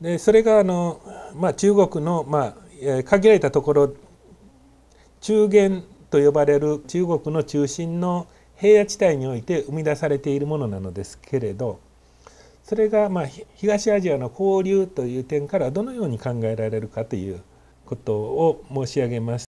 でそれがあの、まあ、中国の、まあ、限られたところ中原と呼ばれる中国の中心の平野地帯において生み出されているものなのですけれどそれがまあ東アジアの交流という点からどのように考えられるかということを申し上げます。